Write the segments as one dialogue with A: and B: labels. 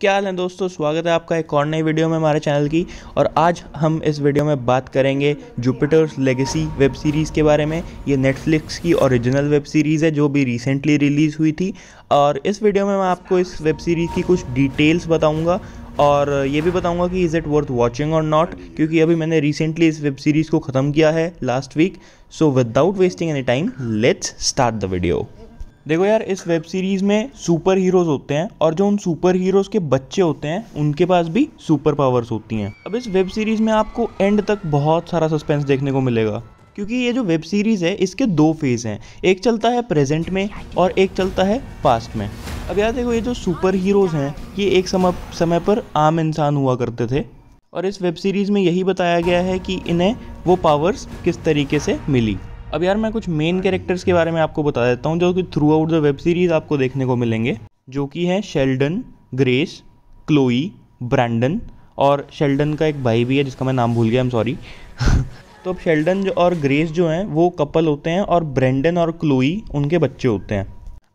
A: क्या हाल है दोस्तों स्वागत है आपका एक और नई वीडियो में हमारे चैनल की और आज हम इस वीडियो में बात करेंगे जुपिटर्स लेगेसी वेब सीरीज़ के बारे में ये नेटफ्लिक्स की ओरिजिनल वेब सीरीज़ है जो भी रिसेंटली रिलीज़ हुई थी और इस वीडियो में मैं आपको इस वेब सीरीज़ की कुछ डिटेल्स बताऊँगा और ये भी बताऊँगा कि इज़ इट वर्थ वॉचिंग और नॉट क्योंकि अभी मैंने रिसेंटली इस वेब सीरीज़ को ख़त्म किया है last week so without wasting any time let's start the video देखो यार इस वेब सीरीज़ में सुपर हीरोज होते हैं और जो उन सुपर हीरोज के बच्चे होते हैं उनके पास भी सुपर पावर्स होती हैं अब इस वेब सीरीज़ में आपको एंड तक बहुत सारा सस्पेंस देखने को मिलेगा क्योंकि ये जो वेब सीरीज़ है इसके दो फेज़ हैं एक चलता है प्रेजेंट में और एक चलता है पास्ट में अब यार देखो ये जो सुपर हीरोज़ हैं ये एक समय समय पर आम इंसान हुआ करते थे और इस वेब सीरीज़ में यही बताया गया है कि इन्हें वो पावर्स किस तरीके से मिली अब यार मैं कुछ मेन कैरेक्टर्स के बारे में आपको बता देता हूँ जो कि throughout the web series आपको देखने को मिलेंगे जो कि हैं शेल्डन ग्रेस क्लोई ब्रैंडन और शेल्डन का एक भाई भी है जिसका मैं नाम भूल गया आई एम सॉरी तो अब शेल्डन और ग्रेस जो हैं वो कपल होते हैं और ब्रैंडन और क्लोई उनके बच्चे होते हैं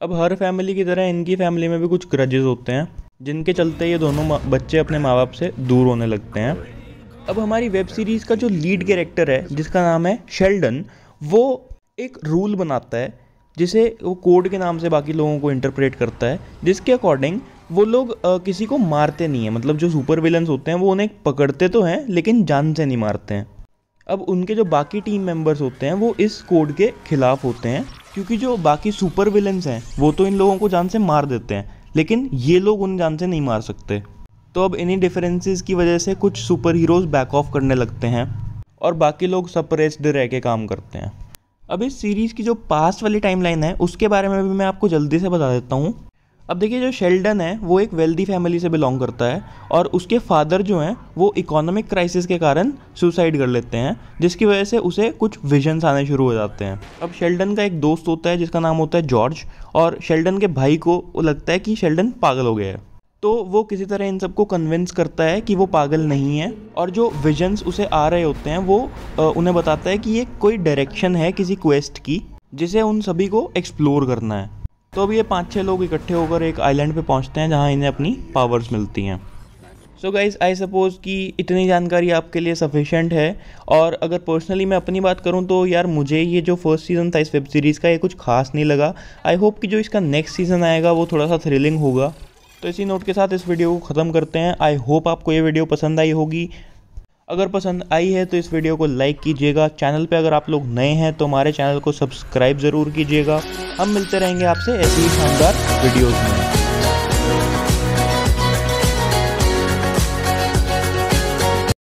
A: अब हर फैमिली की तरह इनकी फैमिली में भी कुछ क्रजेज होते हैं जिनके चलते ये दोनों बच्चे अपने माँ बाप से दूर होने लगते हैं अब हमारी वेब सीरीज़ का जो लीड कैरेक्टर है जिसका नाम है शेल्डन वो एक रूल बनाता है जिसे वो कोड के नाम से बाकी लोगों को इंटरप्रेट करता है जिसके अकॉर्डिंग वो लोग किसी को मारते नहीं हैं मतलब जो सुपर विलन्स होते हैं वो उन्हें पकड़ते तो हैं लेकिन जान से नहीं मारते हैं अब उनके जो बाकी टीम मेंबर्स होते हैं वो इस कोड के खिलाफ होते हैं क्योंकि जो बाकी सुपर विलन्स हैं वो तो इन लोगों को जान से मार देते हैं लेकिन ये लोग उन जान से नहीं मार सकते तो अब इन्हीं डिफरेंसेस की वजह से कुछ सुपर हीरोज़ बैक ऑफ करने लगते हैं और बाकी लोग सप्रेस्ड रह के काम करते हैं अब इस सीरीज़ की जो पास वाली टाइमलाइन है उसके बारे में भी मैं आपको जल्दी से बता देता हूँ अब देखिए जो शेल्डन है वो एक वेल्दी फैमिली से बिलोंग करता है और उसके फादर जो हैं वो इकोनॉमिक क्राइसिस के कारण सुसाइड कर लेते हैं जिसकी वजह से उसे कुछ विजन्स आने शुरू हो जाते हैं अब शेल्डन का एक दोस्त होता है जिसका नाम होता है जॉर्ज और शेल्डन के भाई को लगता है कि शेल्डन पागल हो गया है तो वो किसी तरह इन सबको कन्विंस करता है कि वो पागल नहीं है और जो विजन्स उसे आ रहे होते हैं वो उन्हें बताता है कि ये कोई डायरेक्शन है किसी क्वेस्ट की जिसे उन सभी को एक्सप्लोर करना है तो अब ये पाँच छः लोग इकट्ठे होकर एक आइलैंड पे पहुंचते हैं जहाँ इन्हें अपनी पावर्स मिलती हैं सो गाइज आई सपोज़ कि इतनी जानकारी आपके लिए सफिशेंट है और अगर पर्सनली मैं अपनी बात करूं तो यार मुझे ये जो फर्स्ट सीज़न था इस वेब सीरीज़ का ये कुछ खास नहीं लगा आई होप कि जो इसका नेक्स्ट सीज़न आएगा वो थोड़ा सा थ्रिलिंग होगा तो इसी नोट के साथ इस वीडियो को ख़त्म करते हैं आई होप आपको ये वीडियो पसंद आई होगी अगर पसंद आई है तो इस वीडियो को लाइक कीजिएगा चैनल पे अगर आप लोग नए हैं तो हमारे चैनल को सब्सक्राइब ज़रूर कीजिएगा हम मिलते रहेंगे आपसे ऐसी ही शानदार वीडियोज़ में